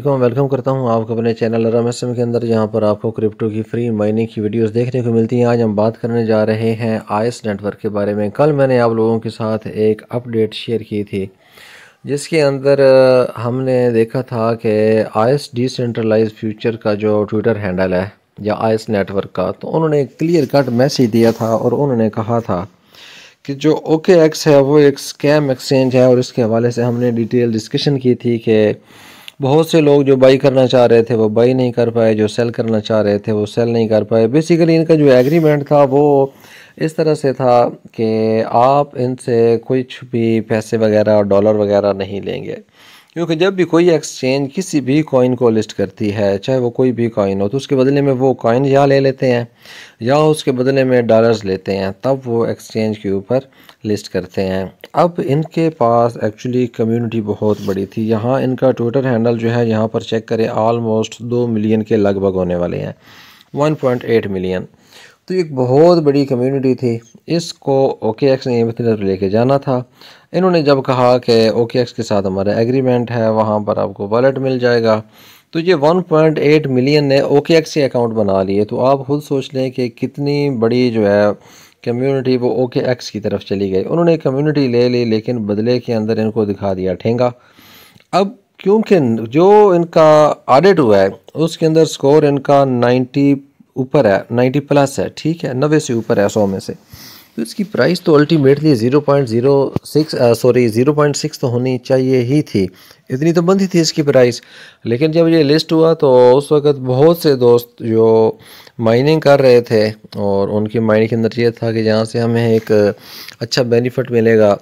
ठीक है मैं वेलकम करता हूं आपको अपने चैनल आराम एसम के अंदर जहां पर आपको क्रिप्टो की फ्री माइनिंग की वीडियोस देखने को मिलती हैं आज हम बात करने जा रहे हैं आयस नेटवर्क के बारे में कल मैंने आप लोगों के साथ एक अपडेट शेयर की थी जिसके अंदर हमने देखा था कि आयस डिसेंट्रलाइज फ्यूचर का जो ट्विटर हैंडल है या आयस नेटवर्क का तो उन्होंने क्लियर कट मैसेज दिया था और उन्होंने कहा था कि जो ओके एक्स है वो एक स्कैम एक्सचेंज है और इसके हवाले से हमने डिटेल डिस्कशन की थी कि बहुत से लोग जो बाई करना चाह रहे थे वो बाई नहीं कर पाए जो सेल करना चाह रहे थे वो सेल नहीं कर पाए बेसिकली इनका जो एग्रीमेंट था वो इस तरह से था कि आप इनसे कुछ भी पैसे वगैरह और डॉलर वगैरह नहीं लेंगे क्योंकि जब भी कोई एक्सचेंज किसी भी कॉइन को लिस्ट करती है चाहे वो कोई भी कॉइन हो तो उसके बदले में वो कॉइन या ले लेते हैं या उसके बदले में डॉलर्स लेते हैं तब वो एक्सचेंज के ऊपर लिस्ट करते हैं अब इनके पास एक्चुअली कम्युनिटी बहुत बड़ी थी यहाँ इनका ट्विटर हैंडल जो है यहाँ पर चेक करें आलमोस्ट दो मिलियन के लगभग होने वाले हैं वन मिलियन तो एक बहुत बड़ी कम्युनिटी थी इसको ओ के एक्स ने एम्बी तरफ लेके जाना था इन्होंने जब कहा कि ओ के एक्स के साथ हमारा एग्रीमेंट है वहाँ पर आपको वॉलेट मिल जाएगा तो ये 1.8 मिलियन ने ओ के एक्स के अकाउंट बना लिए तो आप खुद सोच लें कि कितनी बड़ी जो है कम्युनिटी वो ओ के एक्स की तरफ चली गई उन्होंने कम्युनिटी ले ली ले, लेकिन बदले के अंदर इनको दिखा दिया ठेंगा अब क्योंकि जो इनका ऑडिट हुआ है उसके अंदर स्कोर इनका नाइन्टी ऊपर है नाइन्टी प्लस है ठीक है नबे से ऊपर है सौ में से तो इसकी प्राइस तो ultimately zero point zero six sorry zero point six तो होनी चाहिए ही थी इतनी तो ही थी इसकी प्राइस लेकिन जब ये लिस्ट हुआ तो उस वक़्त बहुत से दोस्त जो माइनिंग कर रहे थे और उनकी माइंड के अंदर ये था कि यहाँ से हमें एक अच्छा बेनिफिट मिलेगा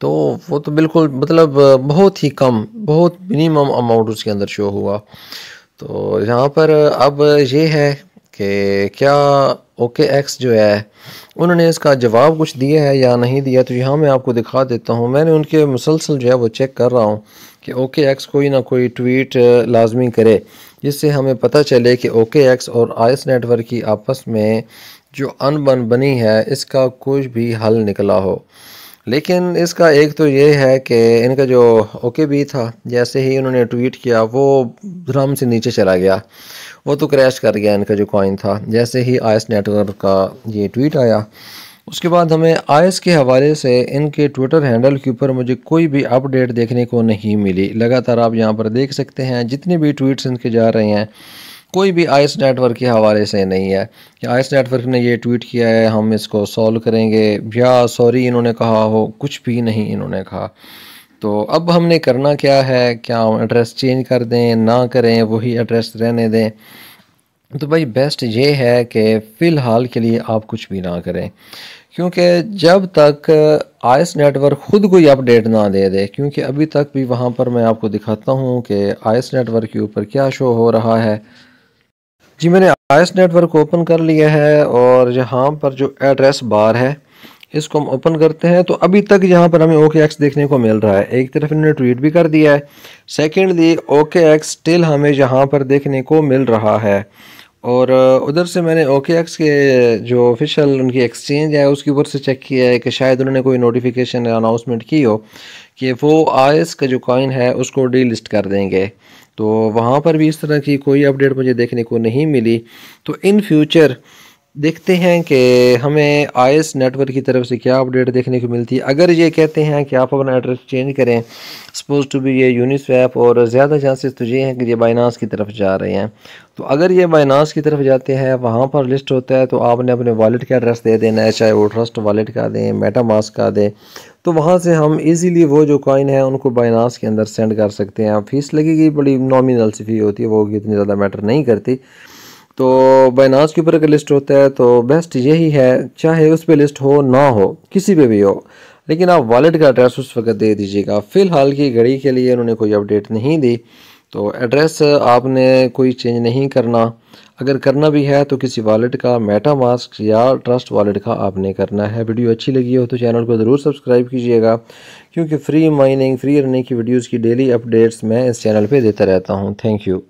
तो वो तो बिल्कुल मतलब बहुत ही कम बहुत मिनिमम अमाउंट उसके अंदर शो हुआ तो यहाँ पर अब ये है कि क्या ओके एक्स जो है उन्होंने इसका जवाब कुछ दिया है या नहीं दिया तो यहाँ मैं आपको दिखा देता हूँ मैंने उनके मुसलसल जो है वो चेक कर रहा हूँ कि ओके एक्स कोई ना कोई ट्वीट लाजमी करे जिससे हमें पता चले कि ओके एक्स और आयस नेटवर्क की आपस में जो अनबन बनी है इसका कुछ भी हल निकला हो लेकिन इसका एक तो ये है कि इनका जो ओके भी था जैसे ही उन्होंने ट्वीट किया वो ड्रम से नीचे चला गया वो तो क्रैश कर गया इनका जो कॉइन था जैसे ही आयस नेटवर्क का ये ट्वीट आया उसके बाद हमें आयस के हवाले से इनके ट्विटर हैंडल के ऊपर मुझे कोई भी अपडेट देखने को नहीं मिली लगातार आप यहाँ पर देख सकते हैं जितने भी ट्वीट्स इनके जा रहे हैं कोई भी आइस नेटवर्क के हवाले से नहीं है कि आइस नेटवर्क ने ये ट्वीट किया है हम इसको सॉल्व करेंगे या सॉरी इन्होंने कहा हो कुछ भी नहीं इन्होंने कहा तो अब हमने करना क्या है क्या हम एड्रेस चेंज कर दें ना करें वही एड्रेस रहने दें तो भाई बेस्ट ये है कि फ़िलहाल के लिए आप कुछ भी ना करें क्योंकि जब तक आइस नेटवर्क ख़ुद कोई अपडेट ना दे दे क्योंकि अभी तक भी वहाँ पर मैं आपको दिखाता हूँ कि आइस नेटवर्क के ऊपर क्या शो हो रहा है जी मैंने आईएस नेटवर्क ओपन कर लिया है और यहाँ पर जो एड्रेस बार है इसको हम ओपन करते हैं तो अभी तक यहाँ पर हमें ओके एक्स देखने को मिल रहा है एक तरफ इन्होंने ट्वीट भी कर दिया है सेकेंडली ओके एक्स स्टिल हमें यहाँ पर देखने को मिल रहा है और उधर से मैंने ओके एक्स के जो ऑफिशियल उनकी एक्सचेंज है उसके ऊपर से चेक किया है कि शायद उन्होंने कोई नोटिफिकेशन अनाउंसमेंट की हो कि वो आयस का जो कॉइन है उसको डीलिस्ट कर देंगे तो वहाँ पर भी इस तरह की कोई अपडेट मुझे देखने को नहीं मिली तो इन फ्यूचर देखते हैं कि हमें आई नेटवर्क की तरफ से क्या अपडेट देखने को मिलती है अगर ये कहते हैं कि आप अपना एड्रेस चेंज करें सपोज टू बी ये यूनिस्वैप और ज़्यादा चांसेस तो ये हैं कि ये बाइनास की तरफ जा रहे हैं तो अगर ये बाइनास की तरफ जाते हैं वहाँ पर लिस्ट होता है तो आपने अपने वालेट का एड्रेस दे देना है चाहे वो ट्रस्ट वालेट का दें मेटा मास्क का दें तो वहाँ से हम इजीली वो जो कॉइन है उनको बाइनास के अंदर सेंड कर सकते हैं फीस लगेगी बड़ी नॉमिनल सी फी होती है वो इतनी ज़्यादा मैटर नहीं करती तो बाइनास के ऊपर अगर लिस्ट होता है तो बेस्ट यही है चाहे उस पर लिस्ट हो ना हो किसी पे भी हो लेकिन आप वॉलेट का एड्रेस उस वक्त दे दीजिएगा फ़िलहाल की घड़ी के लिए उन्होंने कोई अपडेट नहीं दी तो एड्रेस आपने कोई चेंज नहीं करना अगर करना भी है तो किसी वॉलेट का मेटा मास्क या ट्रस्ट वॉलेट का आपने करना है वीडियो अच्छी लगी हो तो चैनल को ज़रूर सब्सक्राइब कीजिएगा क्योंकि फ्री माइनिंग फ्री रनिंग की वीडियोज़ की डेली अपडेट्स मैं इस चैनल पर देता रहता हूँ थैंक यू